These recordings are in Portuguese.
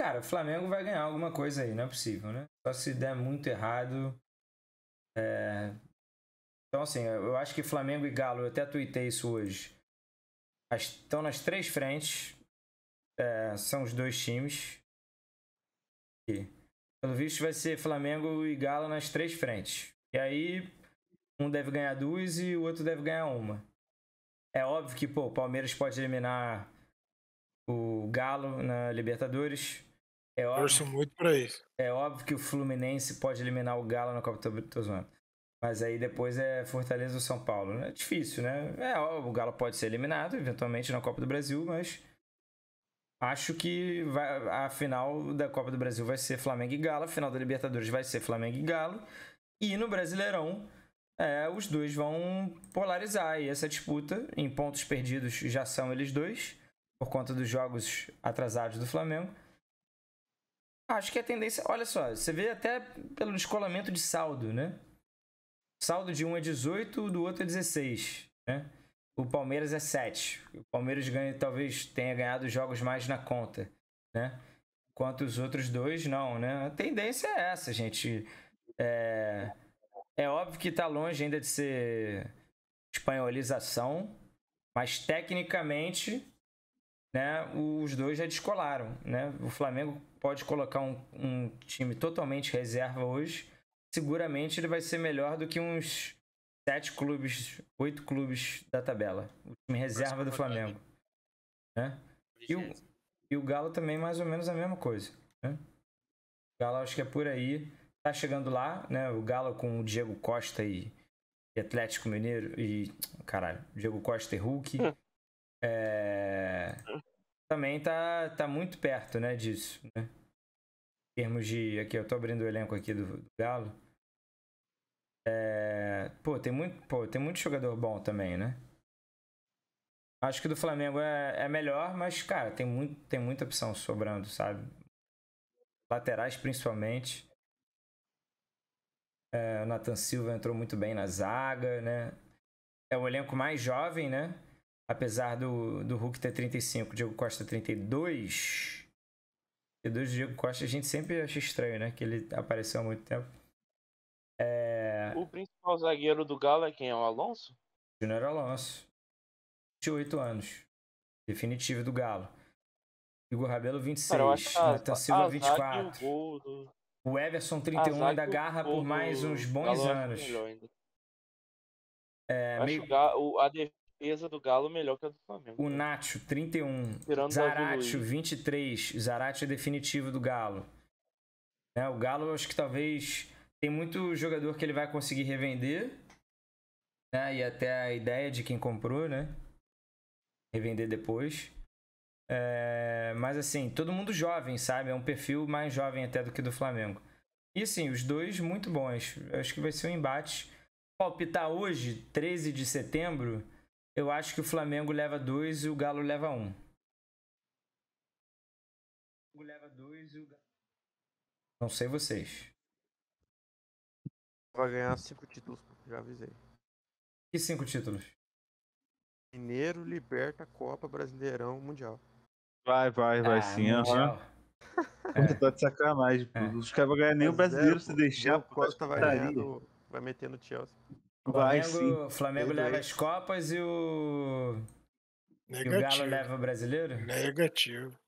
Cara, o Flamengo vai ganhar alguma coisa aí, não é possível, né? Só se der muito errado. É... Então, assim, eu acho que Flamengo e Galo, eu até tuitei isso hoje. Estão nas três frentes. É... São os dois times. E, pelo visto, vai ser Flamengo e Galo nas três frentes. E aí, um deve ganhar duas e o outro deve ganhar uma. É óbvio que, pô, o Palmeiras pode eliminar o Galo na Libertadores. É óbvio, Torço muito pra isso. É óbvio que o Fluminense pode eliminar o Galo na Copa do Brasil, Mas aí depois é Fortaleza ou São Paulo. Né? É difícil, né? É, o Galo pode ser eliminado, eventualmente, na Copa do Brasil, mas acho que vai, a final da Copa do Brasil vai ser Flamengo e Galo, a final da Libertadores vai ser Flamengo e Galo. E no Brasileirão, é, os dois vão polarizar. aí essa disputa, em pontos perdidos, já são eles dois, por conta dos jogos atrasados do Flamengo. Ah, acho que a tendência. Olha só, você vê até pelo descolamento de saldo, né? Saldo de um é 18, do outro é 16, né? O Palmeiras é 7. O Palmeiras ganha, talvez tenha ganhado jogos mais na conta, né? Enquanto os outros dois, não, né? A tendência é essa, gente. É, é óbvio que está longe ainda de ser espanholização, mas tecnicamente né, os dois já descolaram. Né? O Flamengo pode colocar um, um time totalmente reserva hoje, seguramente ele vai ser melhor do que uns sete clubes, oito clubes da tabela. O time reserva do Flamengo. Né? E, o, e o Galo também mais ou menos a mesma coisa. Né? O Galo acho que é por aí. Tá chegando lá, né? O Galo com o Diego Costa e, e Atlético Mineiro e. Caralho, Diego Costa e Hulk. Hum. É, também tá, tá muito perto, né, disso, né? Em termos de... Aqui, eu tô abrindo o elenco aqui do, do Galo. É, pô, tem muito, pô, tem muito jogador bom também, né? Acho que do Flamengo é, é melhor, mas, cara, tem, muito, tem muita opção sobrando, sabe? Laterais, principalmente. É, o Nathan Silva entrou muito bem na zaga, né? É o elenco mais jovem, né? Apesar do, do Hulk ter 35, Diego Costa 32. 32 do Diego Costa a gente sempre acha estranho, né? Que ele apareceu há muito tempo. É... O principal zagueiro do Galo é quem? É o Alonso? Júnior Alonso. 28 anos. Definitivo do Galo. Igor Rabelo, 26. Natan Silva, 24. O, o Everson, 31, ainda agarra por mais uns bons anos. É, meio... o, a defesa do Galo melhor que a do Flamengo. O né? Nacho, 31. Tirando Zaratio, 23. Zaratio é definitivo do Galo. É O Galo, acho que talvez. Tem muito jogador que ele vai conseguir revender. Né? E até a ideia de quem comprou, né? Revender depois. É... Mas assim, todo mundo jovem, sabe? É um perfil mais jovem até do que do Flamengo. E assim, os dois muito bons. acho que vai ser um embate. Palpitar hoje, 13 de setembro, eu acho que o Flamengo leva dois e o Galo leva um. leva dois e o Galo. Não sei vocês. Vai ganhar cinco títulos, já avisei. Que cinco títulos? Mineiro, Liberta, Copa, Brasileirão, Mundial. Vai, vai, vai ah, sim. ó. Uhum. É. Tá de sacanagem. É. Os caras vão ganhar nem o é, brasileiro se deixar. O Costa vai, tá ganhando, vai meter no Chelsea. Vai, Flamengo, sim. Flamengo leva as Copas e o. Negativo. E o Galo leva o brasileiro? Negativo.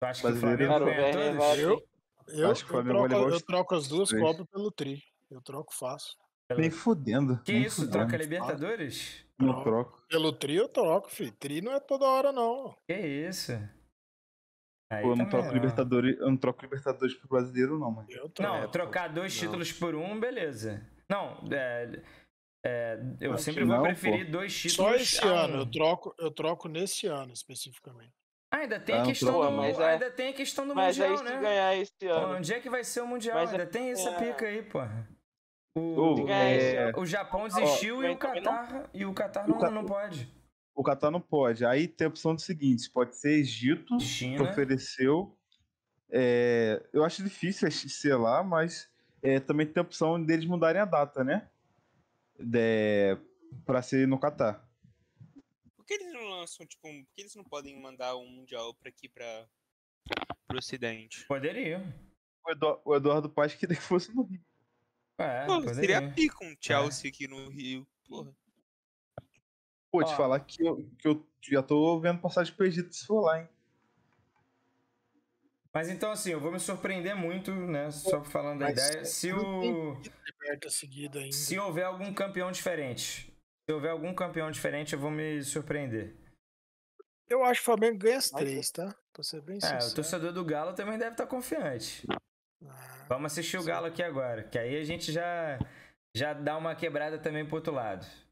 Tu acha que o Flamengo ganha todos? Eu, eu, acho que o Flamengo eu, troco, eu troco as duas Copas pelo Tri. Eu troco fácil. Nem fudendo. Que nem isso? Fudendo. Troca Libertadores? não troco. Pelo Tri eu troco, filho. Tri não é toda hora, não. Que isso? Aí Pô, eu, não troco não. É. Libertadores, eu não troco Libertadores pro brasileiro, não, mano. Não, trocar dois não. títulos por um, beleza. Não, é, é, eu Acho sempre vou não, preferir pô. dois títulos. Só esse ah, ano, eu troco, eu troco nesse ano especificamente. Ah, ainda tem a questão do, é, ainda tem a questão do mas Mundial, é né? ganhar esse ano. Onde é que vai ser o Mundial? Mas é ainda tem essa é pica aí, porra. O, uh, é... o Japão desistiu e, o Qatar, não... e o Qatar não, o Qatar... não pode. O Qatar não pode. Aí tem a opção do seguinte: pode ser Egito, China. que ofereceu. É, eu acho difícil ser lá, mas é, também tem a opção deles mudarem a data, né? de, pra ser no Catar. Por que eles não lançam, tipo, um, por que eles não podem mandar um Mundial pra aqui, pra, pro Ocidente? Poderia O, Edu, o Eduardo Paz queria que fosse no Rio. É, Pô, seria pico um é. Chelsea é. aqui no Rio, porra. Pô, te falar que eu, que eu já tô vendo passagem perdida se for lá, hein. Mas então, assim, eu vou me surpreender muito, né? Só falando da Mas ideia. É se o. Se houver algum campeão diferente. Se houver algum campeão diferente, eu vou me surpreender. Eu acho que o Flamengo ganha as três, tá? Pra ser bem sincero. É, o torcedor do Galo também deve estar tá confiante. Ah, Vamos assistir sim. o Galo aqui agora, que aí a gente já, já dá uma quebrada também pro outro lado.